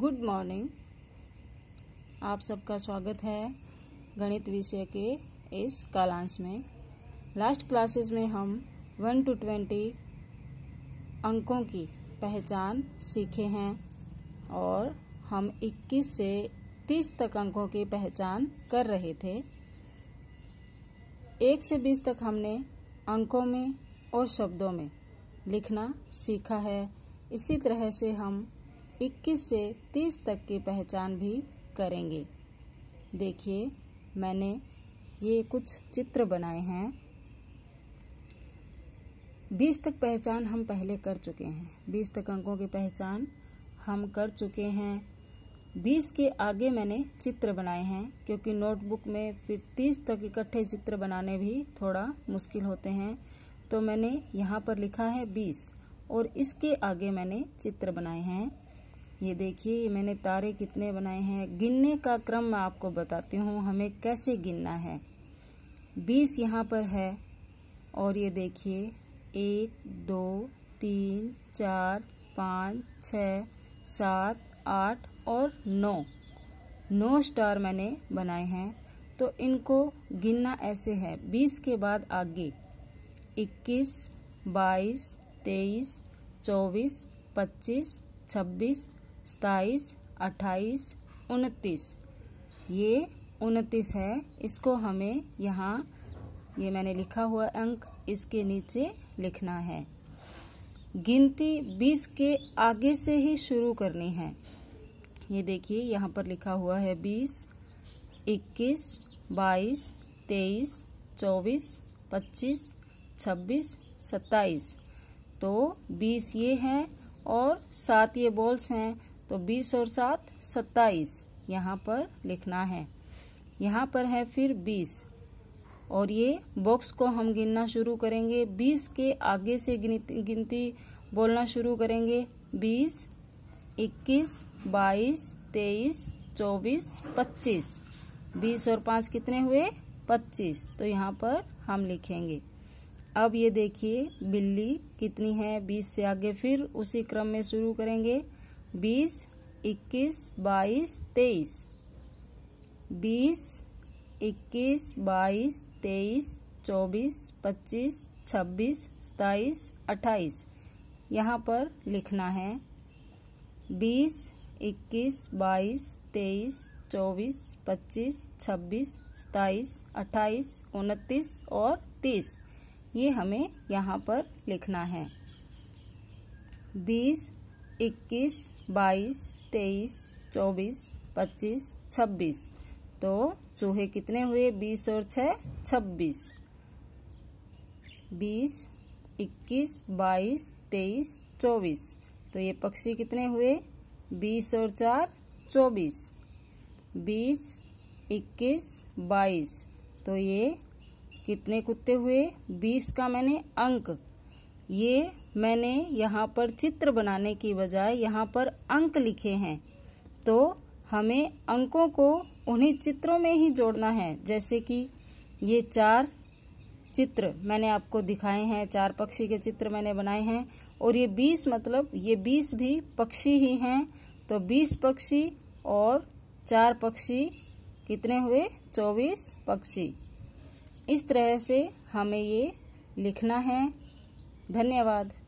good morning आप सबका स्वागत है गणित विषय के इस कालांश में लास्ट क्लासेस में हम वन टू ट्वेंटी अंकों की पहचान सीखे हैं और हम 21 से 30 तक अंकों की पहचान कर रहे थे एक से बीस तक हमने अंकों में और शब्दों में लिखना सीखा है इसी तरह से हम 21 से 30 तक की पहचान भी करेंगे देखिए मैंने ये कुछ चित्र बनाए हैं 20 तक पहचान हम पहले कर चुके हैं 20 तक अंकों की पहचान हम कर चुके हैं 20 के आगे मैंने चित्र बनाए हैं क्योंकि नोटबुक में फिर 30 तक इकट्ठे चित्र बनाने भी थोड़ा मुश्किल होते हैं तो मैंने यहाँ पर लिखा है 20 और इसके आगे मैंने चित्र बनाए हैं ये देखिए मैंने तारे कितने बनाए हैं गिनने का क्रम मैं आपको बताती हूँ हमें कैसे गिनना है बीस यहाँ पर है और ये देखिए एक दो तीन चार पाँच छ सात आठ और नौ नौ स्टार मैंने बनाए हैं तो इनको गिनना ऐसे है बीस के बाद आगे इक्कीस बाईस तेईस चौबीस पच्चीस छब्बीस सताईस अट्ठाईस उनतीस ये उनतीस है इसको हमें यहाँ ये मैंने लिखा हुआ अंक इसके नीचे लिखना है गिनती बीस के आगे से ही शुरू करनी है ये देखिए यहाँ पर लिखा हुआ है बीस इक्कीस बाईस तेईस चौबीस पच्चीस छब्बीस सत्ताईस तो बीस ये हैं और सात ये बॉल्स हैं तो बीस और सात सत्ताईस यहाँ पर लिखना है यहाँ पर है फिर बीस और ये बॉक्स को हम गिनना शुरू करेंगे बीस के आगे से गिनती बोलना शुरू करेंगे बीस इक्कीस बाईस तेईस चौबीस पच्चीस बीस और पाँच कितने हुए पच्चीस तो यहाँ पर हम लिखेंगे अब ये देखिए बिल्ली कितनी है बीस से आगे फिर उसी क्रम में शुरू करेंगे बीस इक्कीस बाईस तेईस बीस इक्कीस बाईस तेईस चौबीस पच्चीस छब्बीस सताईस अट्ठाईस यहाँ पर लिखना है बीस इक्कीस बाईस तेईस चौबीस पच्चीस छब्बीस सताईस अट्ठाईस उनतीस और तीस ये हमें यहाँ पर लिखना है बीस इक्कीस बाईस तेईस चौबीस पच्चीस छब्बीस तो चूहे कितने हुए बीस और छः छब्बीस बीस इक्कीस बाईस तेईस चौबीस तो ये पक्षी कितने हुए बीस और चार चौबीस बीस इक्कीस बाईस तो ये कितने कुत्ते हुए बीस का मैंने अंक ये मैंने यहाँ पर चित्र बनाने की बजाय यहाँ पर अंक लिखे हैं तो हमें अंकों को उन्हीं चित्रों में ही जोड़ना है जैसे कि ये चार चित्र मैंने आपको दिखाए हैं चार पक्षी के चित्र मैंने बनाए हैं और ये बीस मतलब ये बीस भी पक्षी ही हैं तो बीस पक्षी और चार पक्षी कितने हुए चौबीस पक्षी इस तरह से हमें ये लिखना है धन्यवाद